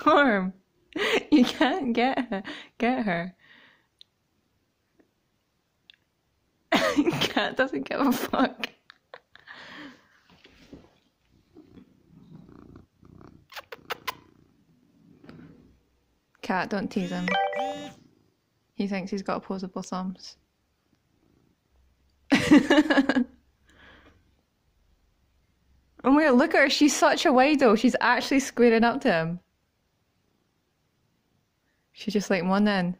storm. You can't get her. Get her. Cat doesn't give a fuck. Cat, don't tease him. He thinks he's got opposable thumbs. and wait, oh look at her. She's such a wido. She's actually squaring up to him. She just like, in.